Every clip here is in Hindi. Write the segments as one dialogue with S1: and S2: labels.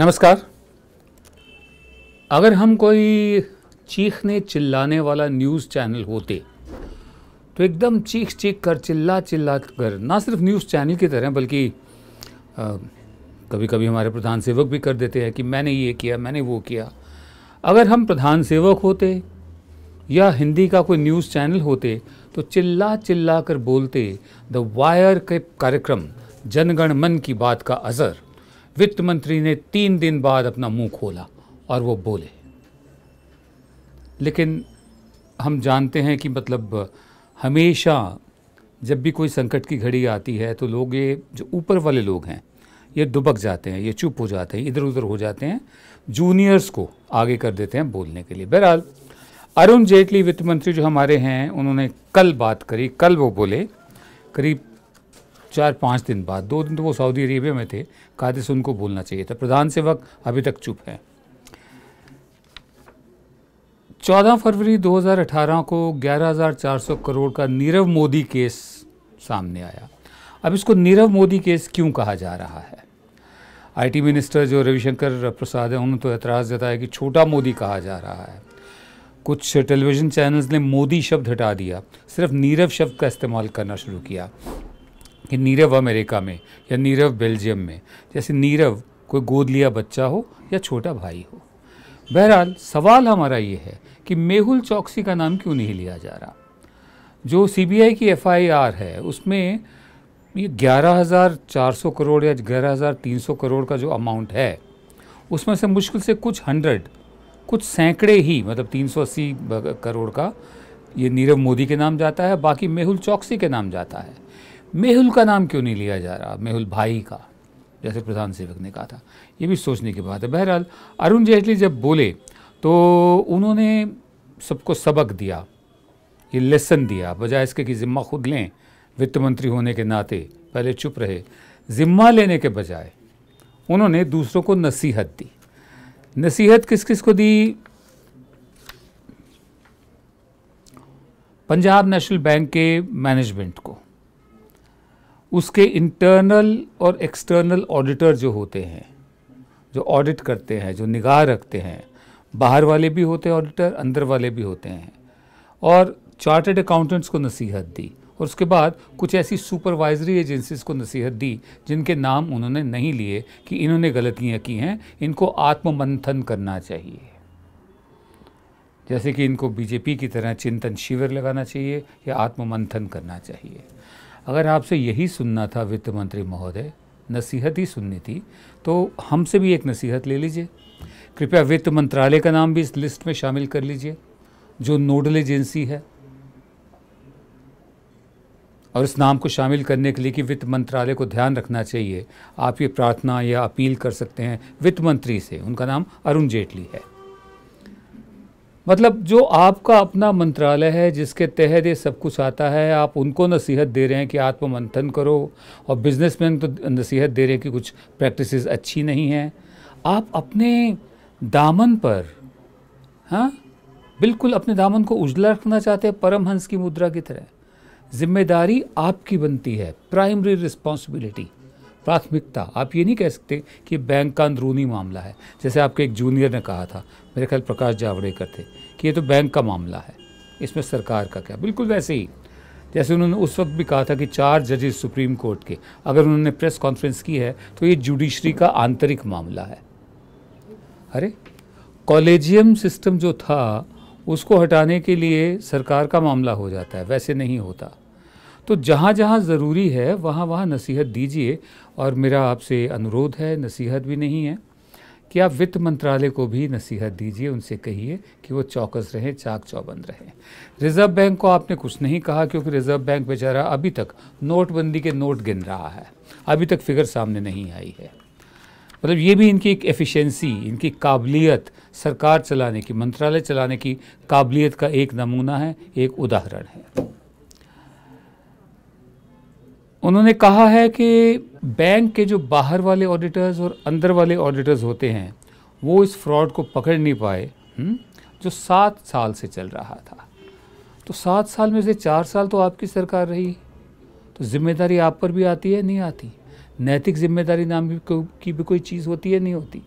S1: नमस्कार अगर हम कोई चीखने चिल्लाने वाला न्यूज़ चैनल होते तो एकदम चीख चीख कर चिल्ला चिल्ला कर ना सिर्फ न्यूज़ चैनल की तरह बल्कि कभी कभी हमारे प्रधान सेवक भी कर देते हैं कि मैंने ये किया मैंने वो किया अगर हम प्रधान सेवक होते या हिंदी का कोई न्यूज़ चैनल होते तो चिल्ला चिल्ला कर बोलते द वायर के कार्यक्रम जनगण मन की बात का असर वित्त मंत्री ने तीन दिन बाद अपना मुंह खोला और वो बोले लेकिन हम जानते हैं कि मतलब हमेशा जब भी कोई संकट की घड़ी आती है तो लोग ये जो ऊपर वाले लोग हैं ये दुबक जाते हैं ये चुप हो जाते हैं इधर उधर हो जाते हैं जूनियर्स को आगे कर देते हैं बोलने के लिए बहरहाल अरुण जेटली वित्त मंत्री जो हमारे हैं उन्होंने कल बात करी कल वो बोले करीब चार पाँच दिन बाद दो दिन तो वो सऊदी अरेबिया में थे से उनको बोलना चाहिए था प्रधान सेवक अभी तक चुप हैं 14 फरवरी 2018 को 11,400 करोड़ का नीरव मोदी केस सामने आया अब इसको नीरव मोदी केस क्यों कहा जा रहा है आईटी मिनिस्टर जो रविशंकर प्रसाद हैं उन्होंने तो एतराज़ जताया कि छोटा मोदी कहा जा रहा है कुछ टेलीविज़न चैनल्स ने मोदी शब्द हटा दिया सिर्फ नीरव शब्द का इस्तेमाल करना शुरू किया कि नीरव अमेरिका में या नीरव बेल्जियम में जैसे नीरव कोई गोद लिया बच्चा हो या छोटा भाई हो बहरहाल सवाल हमारा ये है कि मेहुल चौकसी का नाम क्यों नहीं लिया जा रहा जो सीबीआई की एफआईआर है उसमें ये 11,400 करोड़ या 11,300 करोड़ का जो अमाउंट है उसमें से मुश्किल से कुछ हंड्रेड कुछ सैकड़े ही मतलब 380 करोड़ का ये नीरव मोदी के नाम जाता है बाकी मेहुल चौकसी के नाम जाता है मेहुल का नाम क्यों नहीं लिया जा रहा मेहुल भाई का जैसे प्रधान सेवक ने कहा था ये भी सोचने की बात है बहरहाल अरुण जेटली जब बोले तो उन्होंने सबको सबक दिया ये लेसन दिया बजाय इसके कि ज़िम्मा खुद लें वित्त मंत्री होने के नाते पहले चुप रहे ज़िम्मा लेने के बजाय उन्होंने दूसरों को नसीहत दी नसीहत किस किस को दी पंजाब नेशनल बैंक के मैनेजमेंट को उसके इंटरनल और एक्सटर्नल ऑडिटर जो होते हैं जो ऑडिट करते हैं जो निगाह रखते हैं बाहर वाले भी होते हैं ऑडिटर अंदर वाले भी होते हैं और चार्टर्ड अकाउंटेंट्स को नसीहत दी और उसके बाद कुछ ऐसी सुपरवाइजरी एजेंसीज को नसीहत दी जिनके नाम उन्होंने नहीं लिए कि इन्होंने गलतियाँ की हैं इनको आत्ममंथन करना चाहिए जैसे कि इनको बीजेपी की तरह चिंतन शिविर लगाना चाहिए या आत्ममंथन करना चाहिए अगर आपसे यही सुनना था वित्त मंत्री महोदय नसीहत ही सुननी थी तो हमसे भी एक नसीहत ले लीजिए कृपया वित्त मंत्रालय का नाम भी इस लिस्ट में शामिल कर लीजिए जो नोडल एजेंसी है और इस नाम को शामिल करने के लिए कि वित्त मंत्रालय को ध्यान रखना चाहिए आप ये प्रार्थना या अपील कर सकते हैं वित्त मंत्री से उनका नाम अरुण जेटली है मतलब जो आपका अपना मंत्रालय है जिसके तहत ये सब कुछ आता है आप उनको नसीहत दे रहे हैं कि आत्म मंथन करो और बिजनेसमैन तो नसीहत दे रहे हैं कि कुछ प्रैक्टिसेस अच्छी नहीं हैं आप अपने दामन पर हाँ बिल्कुल अपने दामन को उजला रखना चाहते हैं परमहंस की मुद्रा की तरह जिम्मेदारी आपकी बनती है प्राइमरी रिस्पॉन्सिबिलिटी प्राथमिकता आप ये नहीं कह सकते कि बैंक का अंदरूनी मामला है जैसे आपके एक जूनियर ने कहा था मेरे ख्याल प्रकाश जावड़ेकर थे कि ये तो बैंक का मामला है इसमें सरकार का क्या बिल्कुल वैसे ही जैसे उन्होंने उस वक्त भी कहा था कि चार जजेस सुप्रीम कोर्ट के अगर उन्होंने प्रेस कॉन्फ्रेंस की है तो ये जुडिशरी का आंतरिक मामला है अरे कॉलेजियम सिस्टम जो था उसको हटाने के लिए सरकार का मामला हो जाता है वैसे नहीं होता तो जहाँ जहाँ ज़रूरी है वहाँ वहाँ नसीहत दीजिए और मेरा आपसे अनुरोध है नसीहत भी नहीं है कि आप वित्त मंत्रालय को भी नसीहत दीजिए उनसे कहिए कि वो चौकस रहें चाक चौबंद रहें रिज़र्व बैंक को आपने कुछ नहीं कहा क्योंकि रिज़र्व बैंक बेचारा अभी तक नोटबंदी के नोट गिन रहा है अभी तक फिगर सामने नहीं आई है मतलब ये भी इनकी एक एफिशिएंसी इनकी काबिलियत सरकार चलाने की मंत्रालय चलाने की काबिलियत का एक नमूना है एक उदाहरण है उन्होंने कहा है कि बैंक के जो बाहर वाले ऑडिटर्स और अंदर वाले ऑडिटर्स होते हैं वो इस फ्रॉड को पकड़ नहीं पाए हुँ? हम्म, जो सात साल से चल रहा था तो सात साल में से चार साल तो आपकी सरकार रही तो जिम्मेदारी आप पर भी आती है नहीं आती नैतिक जिम्मेदारी नाम की भी कोई चीज़ होती है नहीं होती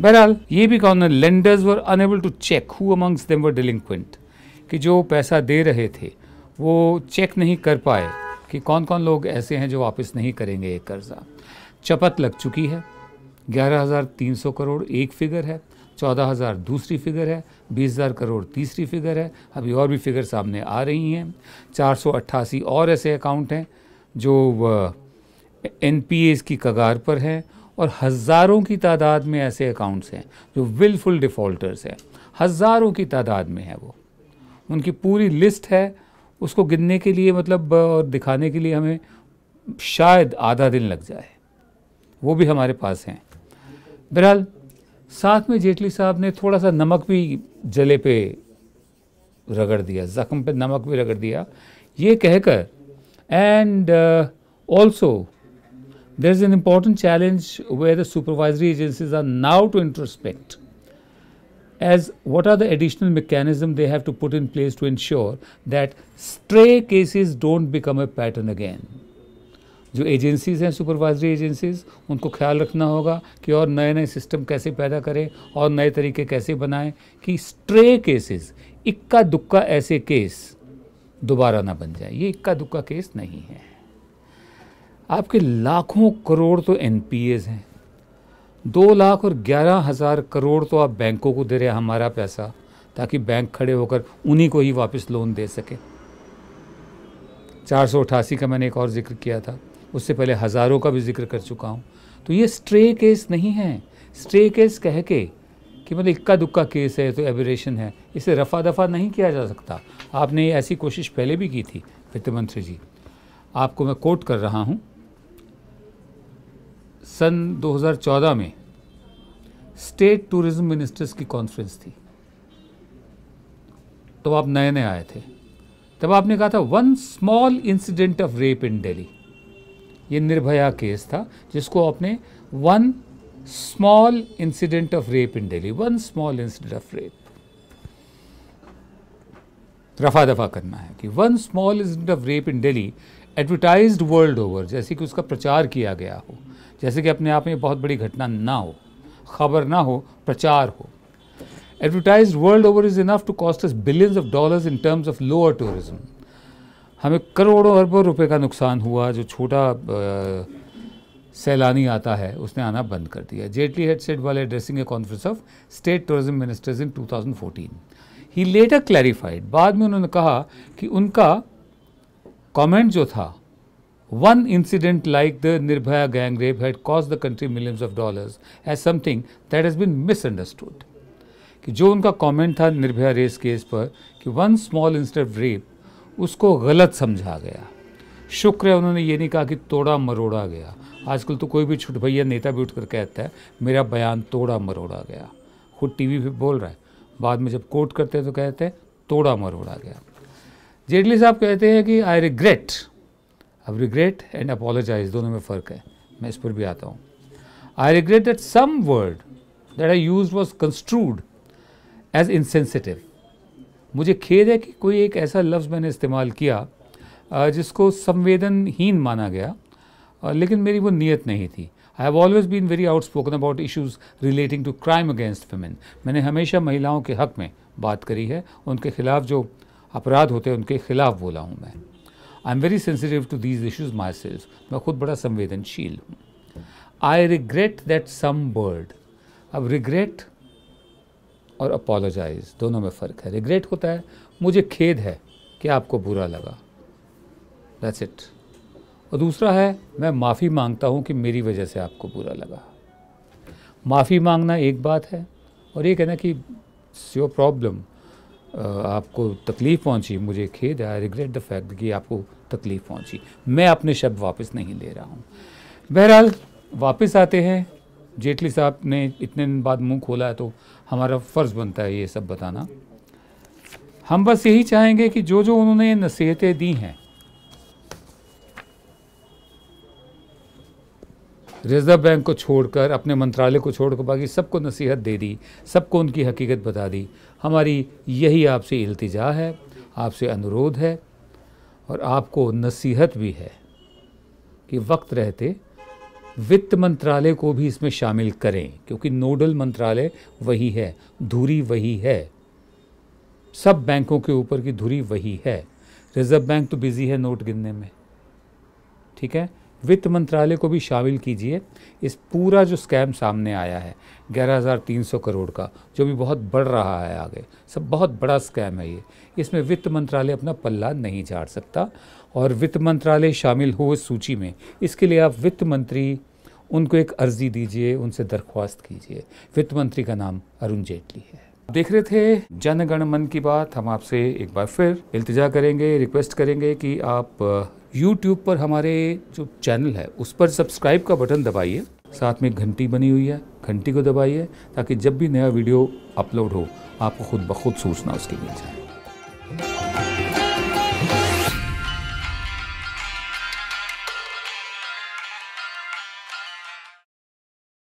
S1: बहरहाल ये भी कहा lenders were unable to check who amongst them were delinquent कि जो पैसा दे रहे थे वो चेक नहीं कर पाए कि कौन कौन लोग ऐसे हैं जो वापस नहीं करेंगे ये कर्ज़ा चपत लग चुकी है ग्यारह हज़ार तीन सौ करोड़ एक फिगर है चौदह हज़ार दूसरी फिगर है बीस हज़ार करोड़ तीसरी फिगर है अभी और भी फिगर सामने आ रही हैं चार सौ अट्ठासी और ऐसे अकाउंट हैं जो एन की कगार पर हैं और हज़ारों की तादाद में ऐसे अकाउंट्स हैं जो विलफुल डिफ़ॉल्टर्स हैं हज़ारों की तादाद में है वो उनकी पूरी लिस्ट है उसको गिनने के लिए मतलब और दिखाने के लिए हमें शायद आधा दिन लग जाए वो भी हमारे पास हैं बहरहाल साथ में जेटली साहब ने थोड़ा सा नमक भी जले पे रगड़ दिया ज़ख्म पे नमक भी रगड़ दिया ये कहकर and also there is an important challenge where the supervisory agencies are now to introspect as what are the additional mechanism they have to put in place to ensure that stray cases don't become a pattern again. जो एजेंसीज़ हैं सुपरवाइजरी एजेंसीज़ उनको ख्याल रखना होगा कि और नए नए सिस्टम कैसे पैदा करें और नए तरीके कैसे बनाएं कि स्ट्रे केसेस इक्का दुक्का ऐसे केस दोबारा ना बन जाए ये इक्का दुक्का केस नहीं है आपके लाखों करोड़ तो एन हैं दो लाख और ग्यारह हज़ार करोड़ तो आप बैंकों को दे रहे हैं हमारा पैसा ताकि बैंक खड़े होकर उन्हीं को ही वापस लोन दे सके चार सौ अठासी का मैंने एक और जिक्र किया था उससे पहले हज़ारों का भी जिक्र कर चुका हूँ तो ये स्ट्रे केस नहीं है स्ट्रे केस कह के कि मतलब इक्का दुक्का केस है तो एबरेशन है इसे रफा दफा नहीं किया जा सकता आपने ऐसी कोशिश पहले भी की थी वित्त मंत्री जी आपको मैं कोट कर रहा हूँ सन 2014 में स्टेट टूरिज्म मिनिस्टर्स की कॉन्फ्रेंस थी तो आप नए नए आए थे तब आपने कहा था one small incident of rape in Delhi ये निर्भया केस था जिसको आपने one small incident of rape in Delhi one small incident of rape रफा दफा करना है कि one small incident of rape in Delhi advertised world over जैसे कि उसका प्रचार किया गया हो जैसे कि अपने आप में बहुत बड़ी घटना ना हो खबर ना हो प्रचार हो advertise world over is enough to cost us billions of dollars in terms of lower tourism हमें करोड़ों अरबों रुपए का नुकसान हुआ जो छोटा सैलानी आता है उसने आना बंद कर दिया जेटली हेड सेट वाले addressing a conference of state tourism ministers in 2014 ही लेटर क्लैरिफाइड बाद में उन्होंने कहा कि उनका कमेंट जो था One incident like the Nirbhaya gang rape had cost the country millions of dollars as something that has been misunderstood. कि जो उनका कमेंट था निर्भया रेस केस पर कि वन स्मॉल इंस्टेड रेप उसको गलत समझा गया शुक्र है उन्होंने ये नहीं कहा कि तोड़ा मरोड़ा गया आजकल तो कोई भी छुट भैया नेता भी उठ कर कहता है मेरा बयान तोड़ा मरोड़ा गया खुद टीवी पे बोल रहा है बाद में जब कोर्ट करते हैं तो कहते हैं तोड़ा मरोड़ा गया जेटली साहब कहते हैं कि आई रिग्रेट अब रिग्रेट एंड अपोलोजाइज दोनों में फ़र्क है मैं इस पर भी आता हूँ I regret that some word that I use was construed as insensitive मुझे खेद है कि कोई एक ऐसा लफ्ज़ मैंने इस्तेमाल किया जिसको संवेदनहीन माना गया लेकिन मेरी वो नीयत नहीं थी I have always been very outspoken about issues relating to crime against women मैंने हमेशा महिलाओं के हक़ में बात करी है उनके ख़िलाफ़ जो अपराध होते हैं उनके ख़िलाफ़ बोला हूँ मैं I am very sensitive to these issues myself मैं खुद बड़ा संवेदनशील हूँ I regret that some word अब रिग्रेट और अपोलोजाइज दोनों में फ़र्क है रिग्रेट होता है मुझे खेद है कि आपको बुरा लगा दैट्स इट और दूसरा है मैं माफ़ी मांगता हूँ कि मेरी वजह से आपको बुरा लगा माफ़ी मांगना एक बात है और ये कहना कि इट्स योर प्रॉब्लम आपको तकलीफ़ पहुंची मुझे खेद आई रिग्रेट द फैक्ट कि आपको तकलीफ़ पहुंची मैं अपने शब्द वापस नहीं ले रहा हूँ बहरहाल वापस आते हैं जेटली साहब ने इतने दिन बाद मुंह खोला है तो हमारा फ़र्ज़ बनता है ये सब बताना हम बस यही चाहेंगे कि जो जो उन्होंने नसीहतें दी हैं रिजर्व बैंक को छोड़कर अपने मंत्रालय को छोड़कर बाकी सबको नसीहत दे दी सबको उनकी हकीकत बता दी हमारी यही आपसे इल्तिजा है आपसे अनुरोध है और आपको नसीहत भी है कि वक्त रहते वित्त मंत्रालय को भी इसमें शामिल करें क्योंकि नोडल मंत्रालय वही है धुरी वही है सब बैंकों के ऊपर की धुरी वही है रिज़र्व बैंक तो बिज़ी है नोट गिनने में ठीक है वित्त मंत्रालय को भी शामिल कीजिए इस पूरा जो स्कैम सामने आया है ग्यारह हज़ार तीन सौ करोड़ का जो भी बहुत बढ़ रहा है आगे सब बहुत बड़ा स्कैम है ये इसमें वित्त मंत्रालय अपना पल्ला नहीं झाड़ सकता और वित्त मंत्रालय शामिल हो इस सूची में इसके लिए आप वित्त मंत्री उनको एक अर्जी दीजिए उनसे दरख्वास्त कीजिए वित्त मंत्री का नाम अरुण जेटली है देख रहे थे जनगण मन की बात हम आपसे एक बार फिर इल्तजा करेंगे रिक्वेस्ट करेंगे कि आप यूट्यूब पर हमारे जो चैनल है उस पर सब्सक्राइब का बटन दबाइए साथ में घंटी बनी हुई है घंटी को दबाइए ताकि जब भी नया वीडियो अपलोड हो आपको खुद ब खुद सूचना उसकी मिल जाए